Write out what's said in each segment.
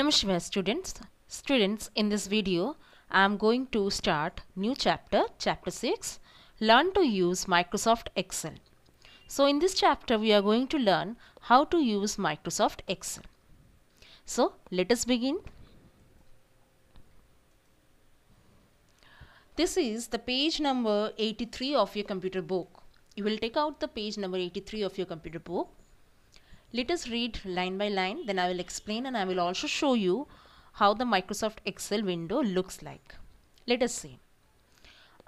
Namaskar students. Students in this video I am going to start new chapter chapter 6 learn to use Microsoft Excel. So in this chapter we are going to learn how to use Microsoft Excel. So let us begin. This is the page number 83 of your computer book. You will take out the page number 83 of your computer book let us read line by line then I will explain and I will also show you how the Microsoft Excel window looks like. Let us see.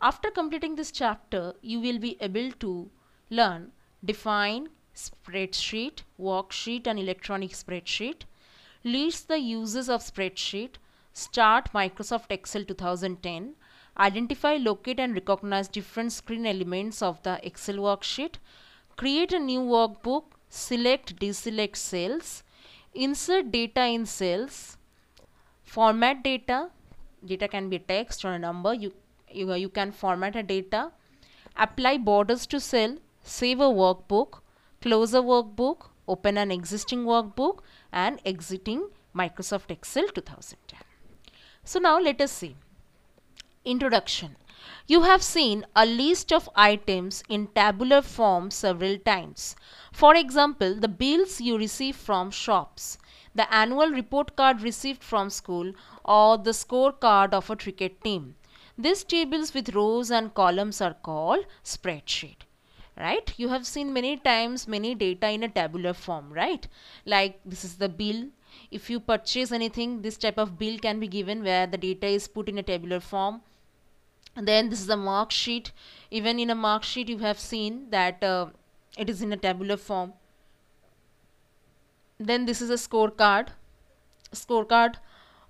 After completing this chapter, you will be able to learn define spreadsheet, worksheet and electronic spreadsheet, list the uses of spreadsheet, start Microsoft Excel 2010, identify, locate and recognize different screen elements of the Excel worksheet, create a new workbook, select deselect cells, insert data in cells, format data, data can be text or a number, you, you, you can format a data, apply borders to cell, save a workbook, close a workbook, open an existing workbook and exiting Microsoft Excel 2010. So now let us see. Introduction. You have seen a list of items in tabular form several times. For example, the bills you receive from shops, the annual report card received from school or the scorecard of a cricket team. These tables with rows and columns are called spreadsheet right you have seen many times many data in a tabular form right like this is the bill if you purchase anything this type of bill can be given where the data is put in a tabular form then this is a mark sheet even in a mark sheet you have seen that uh, it is in a tabular form then this is a scorecard scorecard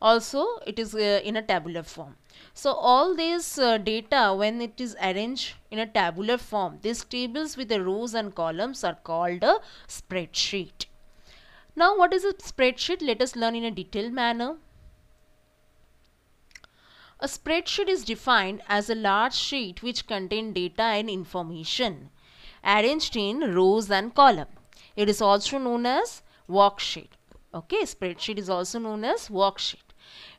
also it is uh, in a tabular form so all this uh, data when it is arranged in a tabular form these tables with the rows and columns are called a spreadsheet now what is a spreadsheet let us learn in a detailed manner a spreadsheet is defined as a large sheet which contains data and information arranged in rows and column. It is also known as worksheet. Okay, spreadsheet is also known as worksheet.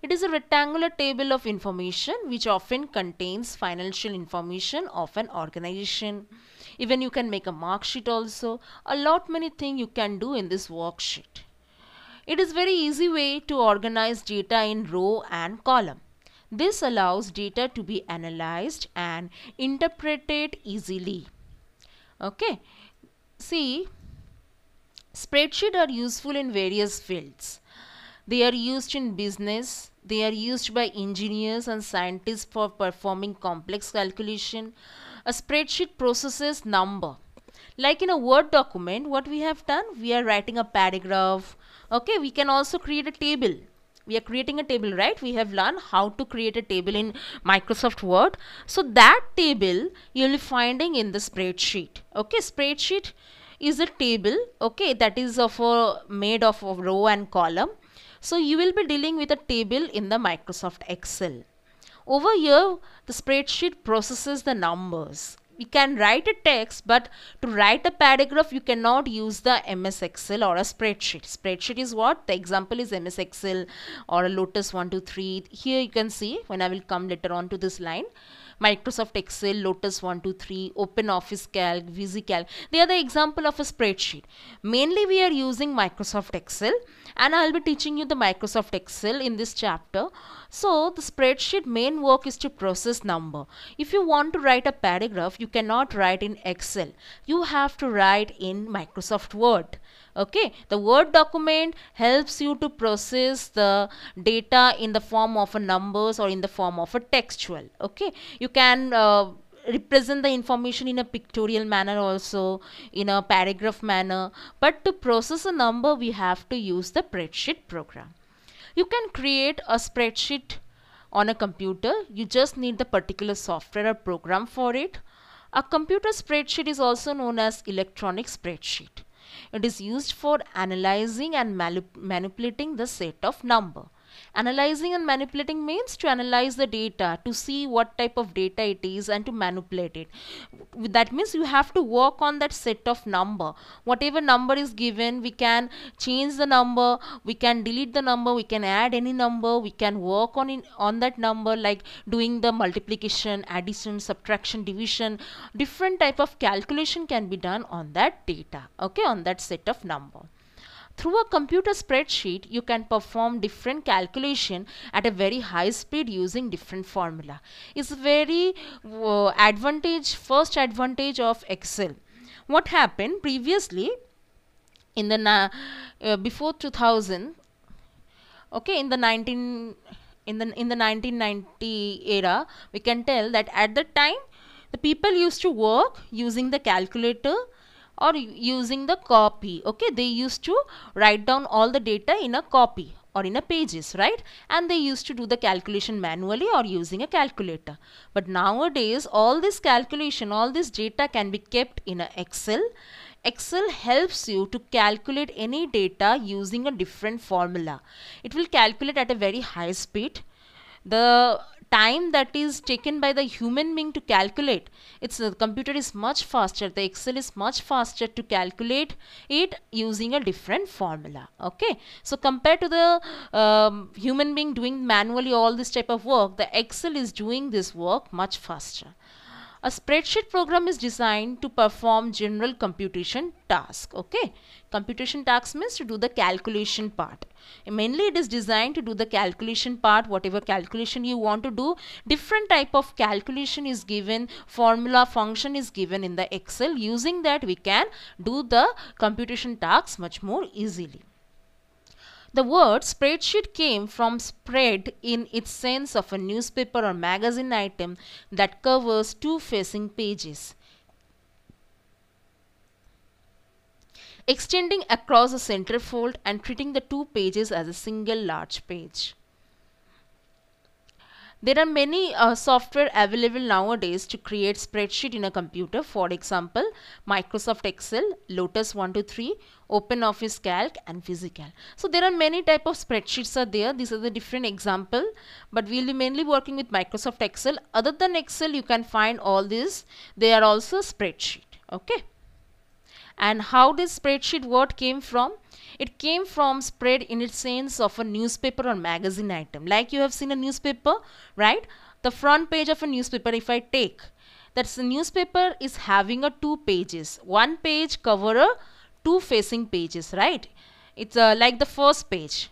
It is a rectangular table of information which often contains financial information of an organization. Even you can make a mark sheet also. A lot many things you can do in this worksheet. It is very easy way to organize data in row and column. This allows data to be analyzed and interpreted easily. Okay. See, spreadsheets are useful in various fields. They are used in business. They are used by engineers and scientists for performing complex calculation. A spreadsheet processes number. Like in a Word document, what we have done, we are writing a paragraph. Okay, we can also create a table we are creating a table right we have learned how to create a table in Microsoft Word so that table you'll be finding in the spreadsheet okay spreadsheet is a table okay that is of a made of a row and column so you will be dealing with a table in the Microsoft Excel over here the spreadsheet processes the numbers we can write a text but to write a paragraph you cannot use the MS Excel or a spreadsheet. Spreadsheet is what? The example is MS Excel or a Lotus 123. Here you can see when I will come later on to this line. Microsoft Excel, Lotus 123, Open Office Calc, VisiCalc. They are the example of a spreadsheet. Mainly we are using Microsoft Excel and I'll be teaching you the Microsoft Excel in this chapter. So the spreadsheet main work is to process number. If you want to write a paragraph, you cannot write in Excel. You have to write in Microsoft Word. Okay, the Word document helps you to process the data in the form of a numbers or in the form of a textual. Okay, you can uh, represent the information in a pictorial manner also in a paragraph manner but to process a number we have to use the spreadsheet program you can create a spreadsheet on a computer you just need the particular software or program for it a computer spreadsheet is also known as electronic spreadsheet it is used for analyzing and manipulating the set of number Analyzing and manipulating means to analyze the data, to see what type of data it is and to manipulate it. That means you have to work on that set of number. Whatever number is given, we can change the number, we can delete the number, we can add any number, we can work on, in, on that number like doing the multiplication, addition, subtraction, division, different type of calculation can be done on that data, okay, on that set of number. Through a computer spreadsheet, you can perform different calculation at a very high speed using different formula. It's very uh, advantage, first advantage of Excel. What happened previously in the uh, before 2000, okay, in the 19 in the in the 1990 era, we can tell that at the time the people used to work using the calculator or using the copy okay they used to write down all the data in a copy or in a pages right and they used to do the calculation manually or using a calculator but nowadays all this calculation all this data can be kept in a excel Excel helps you to calculate any data using a different formula. It will calculate at a very high speed. The time that is taken by the human being to calculate it's the computer is much faster the excel is much faster to calculate it using a different formula okay so compared to the um, human being doing manually all this type of work the excel is doing this work much faster a spreadsheet program is designed to perform general computation task. Okay. Computation task means to do the calculation part. mainly it is designed to do the calculation part. Whatever calculation you want to do. Different type of calculation is given. Formula function is given in the Excel. Using that we can do the computation tasks much more easily. The word spreadsheet came from spread in its sense of a newspaper or magazine item that covers two facing pages. extending across center centerfold and treating the two pages as a single large page. There are many uh, software available nowadays to create spreadsheet in a computer. For example, Microsoft Excel, Lotus 123, OpenOffice Calc and Physical. So there are many type of spreadsheets are there. These are the different example, but we'll be mainly working with Microsoft Excel. Other than Excel, you can find all these. They are also spreadsheet. Okay. And how this spreadsheet word came from? It came from spread in its sense of a newspaper or magazine item. Like you have seen a newspaper, right? The front page of a newspaper, if I take, that's the newspaper is having a two pages. One page cover a two facing pages, right? It's uh, like the first page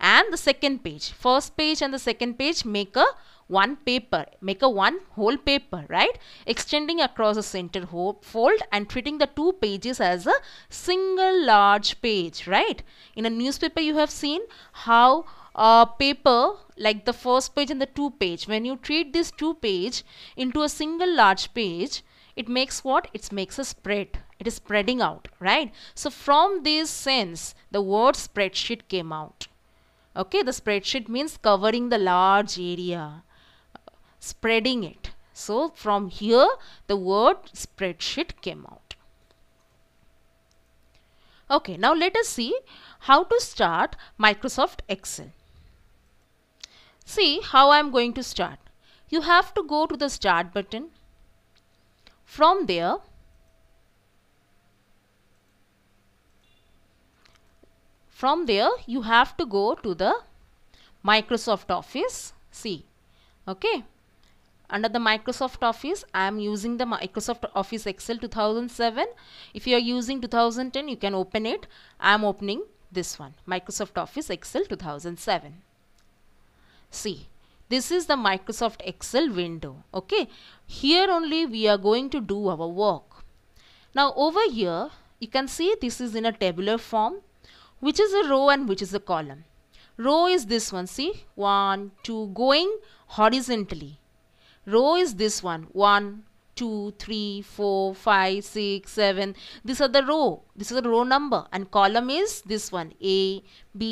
and the second page. First page and the second page make a one paper, make a one whole paper, right? Extending across a center fold and treating the two pages as a single large page, right? In a newspaper, you have seen how a paper like the first page and the two page, when you treat this two page into a single large page, it makes what? It makes a spread. It is spreading out, right? So from this sense, the word spreadsheet came out okay the spreadsheet means covering the large area spreading it. So from here the word spreadsheet came out. Okay, now let us see how to start Microsoft Excel. See how I am going to start. You have to go to the start button. From there, from there you have to go to the Microsoft Office. See, okay under the Microsoft Office I am using the Microsoft Office Excel 2007 if you are using 2010 you can open it I am opening this one Microsoft Office Excel 2007 see this is the Microsoft Excel window okay here only we are going to do our work now over here you can see this is in a tabular form which is a row and which is a column row is this one see one two going horizontally row is this one 1 2 3 4 5 6 7 these are the row this is the row number and column is this one a b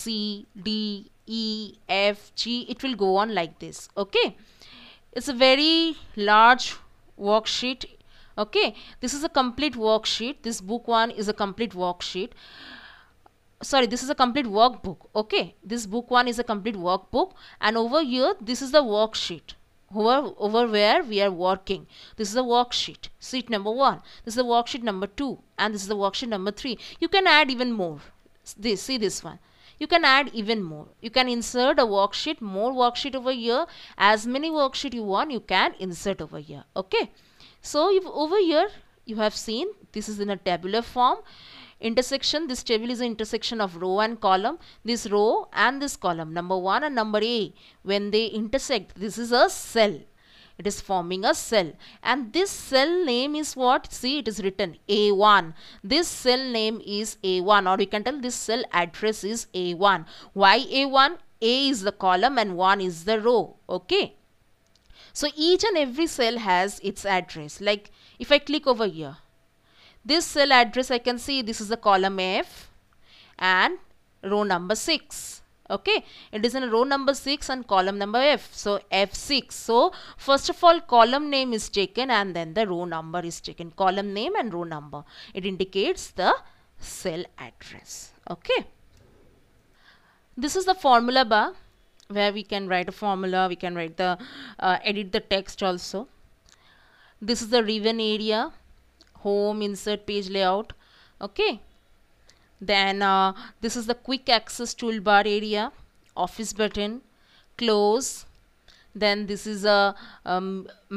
c d e f g it will go on like this okay it's a very large worksheet okay this is a complete worksheet this book one is a complete worksheet sorry this is a complete workbook okay this book one is a complete workbook and over here this is the worksheet over, over where we are working. This is a worksheet, sheet number 1. This is the worksheet number 2 and this is the worksheet number 3. You can add even more. This, see this one. You can add even more. You can insert a worksheet, more worksheet over here. As many worksheet you want, you can insert over here. Okay. So if over here you have seen this is in a tabular form intersection this table is an intersection of row and column this row and this column number 1 and number A when they intersect this is a cell it is forming a cell and this cell name is what see it is written A1 this cell name is A1 or you can tell this cell address is A1 why A1 A is the column and 1 is the row okay so each and every cell has its address like if I click over here this cell address I can see this is the column F and row number 6 okay it is in row number 6 and column number f so f6 so first of all column name is taken and then the row number is taken column name and row number it indicates the cell address okay this is the formula bar where we can write a formula we can write the uh, edit the text also this is the ribbon area home insert page layout okay then uh, this is the quick access toolbar area office button close then this is a um,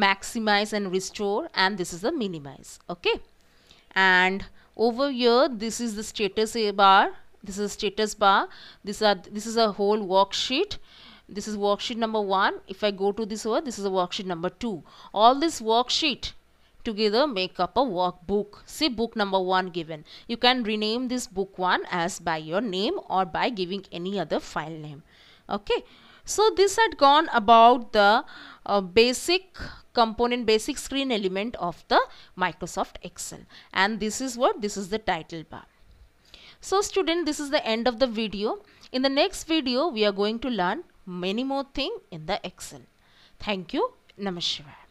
maximize and restore and this is the minimize okay and over here this is the status bar this is status bar this are this is a whole worksheet this is worksheet number one if i go to this over this is a worksheet number two all this worksheet together make up a workbook. See book number 1 given. You can rename this book 1 as by your name or by giving any other file name. Okay. So this had gone about the uh, basic component, basic screen element of the Microsoft Excel. And this is what? This is the title bar. So student, this is the end of the video. In the next video, we are going to learn many more things in the Excel. Thank you. Namaskar.